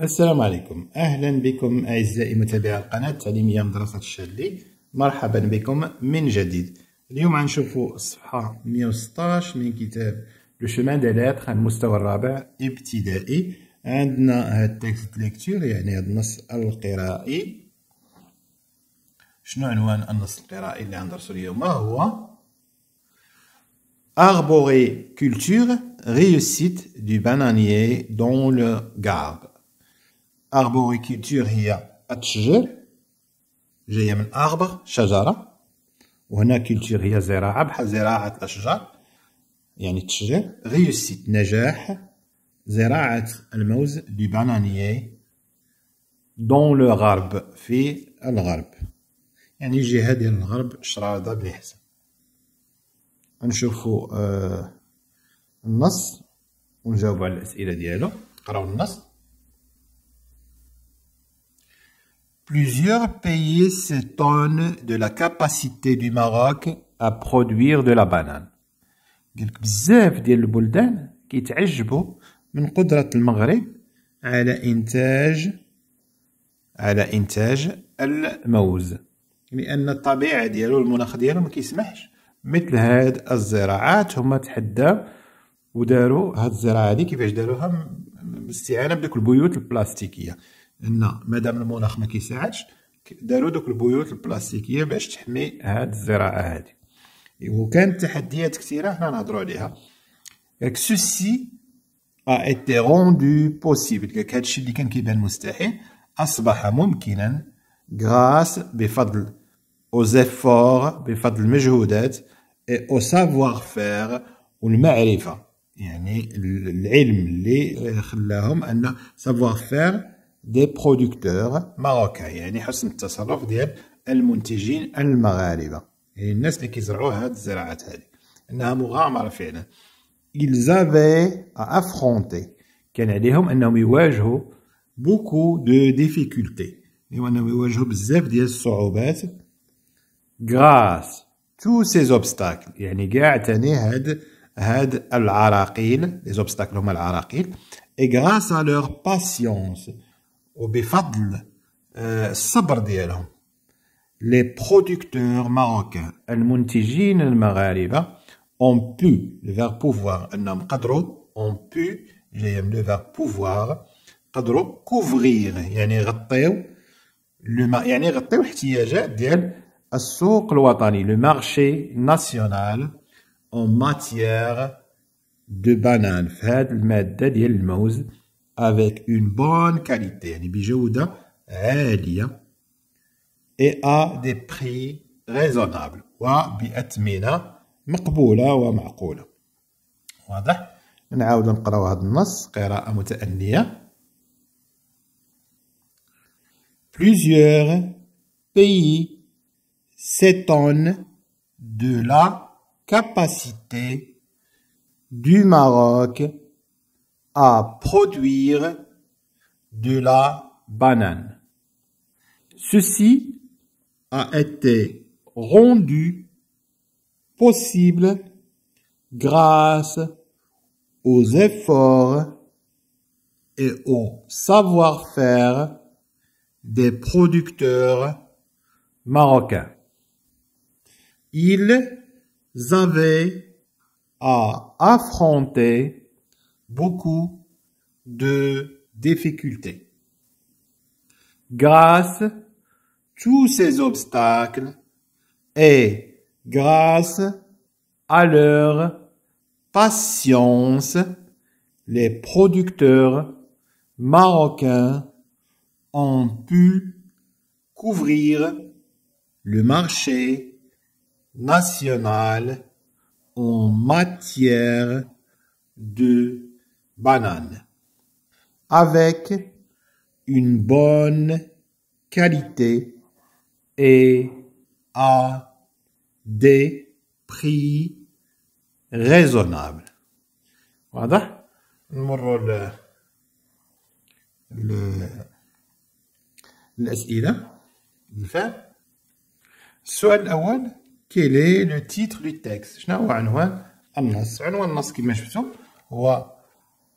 السلام عليكم اهلا بكم اعزائي متابعي القناه التعليميه مدرسه الشلي مرحبا بكم من جديد اليوم غنشوفوا الصفحه 116 من كتاب لو شومان دي لاتر المستوى الرابع ابتدائي عندنا هاد التكست ليكتور يعني هاد النص القرائي شنو عنوان النص القرائي اللي غندرسو اليوم هو culture réussite du bananier dans le garde أربوريكولتور هي التشجير جاية من أربر شجرة وهنا كولتور هي زراعة بحال زراعة الأشجار يعني التشجير ريوسيت نجاح زراعة الموز بانانيي دون لو غرب في الغرب يعني الجهة ديال الغرب شرادة بلي حسن نشوفوا آه النص ونجاوبوا على الأسئلة ديالو قراو النص Plusieurs pays s'étonnent de la capacité du Maroc à produire de la banane. قال بزاف ديال البلدان كيتعجبوا من قدرة المغرب على إنتاج على إنتاج الموز لأن يعني الطبيعة ديالو المناخ ديالو ما كيسمحش مثل هاد الزراعات هما تحداو وداروا هاد الزراعة هادي كيفاش داروها باستعانة بدوك البيوت البلاستيكية ان مادام المناخ ما كيساعدش داروا دوك البيوت البلاستيكيه باش تحمي هاد الزراعه هادي وكانت تحديات كثيره حنا نهضروا عليها ياك سوسي ا ايتي روندو بوسيبل ياك هادشي اللي كان كيبان مستحيل اصبح ممكنا غراس بفضل او زيفور بفضل المجهودات او سافوار فير والمعرفه يعني العلم اللي خلاهم ان سافوار فير des producteurs marocains يعني حسن التصرف ديال المنتجين المغاربه يعني الناس اللي كيزرعوا هذه الزراعات هذه انها مغامره فعلا ils avaient à affronter كان عليهم انهم يواجهوا beaucoup de difficultés يعني انهم يواجهوا بزاف ديال الصعوبات grâce tous ces obstacles يعني كاع ثاني هاد هاد العراقيل les obstacles هما العراقيل et grâce à leur patience وبفضل الصبر ديالهم لي بروديكتور ماروكان المنتجين المغاربه ont pu le verbe pouvoir انهم قدروا ont pu le verbe pouvoir قدروا le, يعني غطيو يعني غطيو احتياجات ديال avec une bonne qualité, hein. et à des prix raisonnables, مقبولة ومعقولة واضح نعاود نقراو هذا النص قراءة متأنية Plusieurs pays s'étonnent de la capacité du Maroc à produire de la banane. Ceci a été rendu possible grâce aux efforts et au savoir-faire des producteurs marocains. Ils avaient à affronter beaucoup de difficultés. Grâce tous ces obstacles et grâce à leur patience, les producteurs marocains ont pu couvrir le marché national en matière de banane. Avec une bonne qualité et à des prix raisonnables. Voilà. نمروا الأسئلة نفهم السؤال الأول كيلي لو تيتر لو تيكست شنو هو عنوان النص عنوان النص كما شفتم هو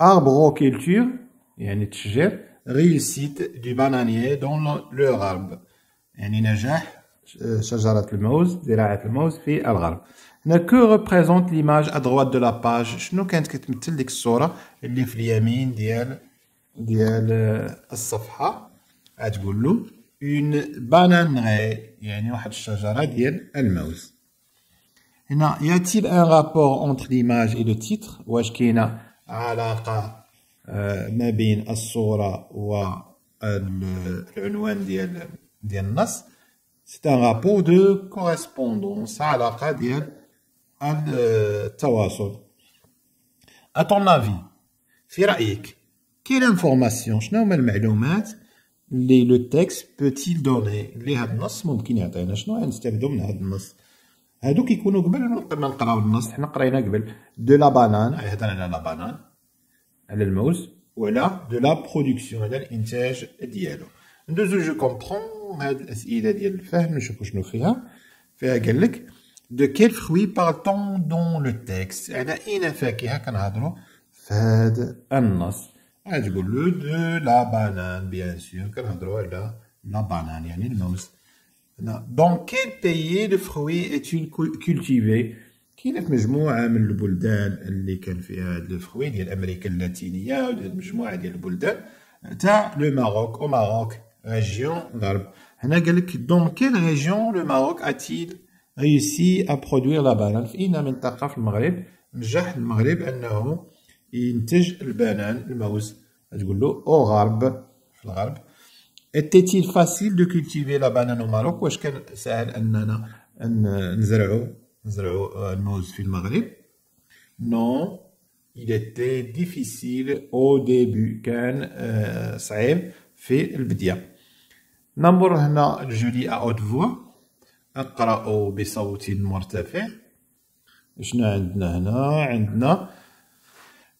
Arbre et un réussite du bananier dans leur arbre. le euh, Que représente l'image à droite de la page de la euh, Une Y a-t-il un rapport entre l'image et le titre علاقه آه، ما بين الصوره والعنوان ديال ديال النص سي ان رابور دو كوريسبوندونس علاقه ديال التواصل آه، ا طون افي في رايك كي لانفورماسيون شنو هما المعلومات اللي لو تيكست بوتيل دوني اللي هاد النص ممكن يعطينا شنو غنستافدو يعني من هاد النص هادو يكونوا قبل قبل نقراو النص حنا قرينا قبل دو لا بانان يهضر على لا بانان على الموز ولا دو لا برودكسيون على الانتاج ديالو ندوزو جو كومبرون هاد الاسئله ديال الفهم نشوفو شنو فيها فيها قال لك دو كيل فروي بارتون دون لو تيكست على اين فاكهه كنهضرو في هاد النص غتقول لو دو لا بانان بيان سور كنهضرو على لا بانان يعني الموز Dans quel pays le fruit est-il cultivé كاينه مجموعه من البلدان اللي كان فيها هاد لو فروي ديال امريكا اللاتينيه وديال مجموعه ديال البلدان تاع لو ماروك او ماروك ريجيون الغرب هنا قال لك دون كيل ريجيون لو ماروك اتيل ريسي ا برودوير لا بانان في اين منطقه في المغرب نجح المغرب انه ينتج البانان الموز تقول له او غرب في الغرب était-il facile de cultiver la banane au Maroc واش كان سهل اننا نزرعوا نزرعوا الموز في المغرب non il était difficile au début كان صعيب في البداية نمر هنا الجولي اوت فوا اقرا بصوت مرتفع شنو عندنا هنا عندنا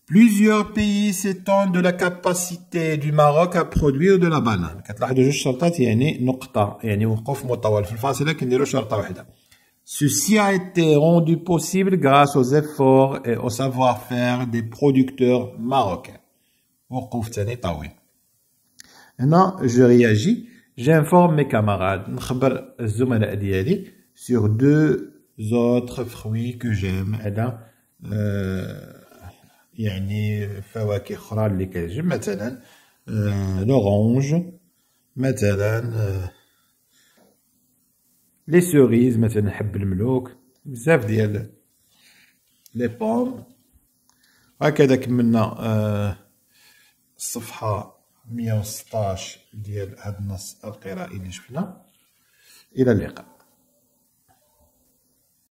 Plusieurs pays s'étendent de la capacité du Maroc à produire de la banane. Ceci a été rendu possible grâce aux efforts et au savoir-faire des producteurs marocains. Maintenant, je réagis, j'informe mes camarades, sur deux autres fruits que j'aime. Eh euh, يعني فواكه اخرى اللي كيعجب مثلا آه، لورونج مثلا لي آه، سوريز مثلا حب الملوك بزاف ديال لي بوم هكذا كملنا آه، الصفحه 116 ديال هذا النص القرائي اللي شفنا الى اللقاء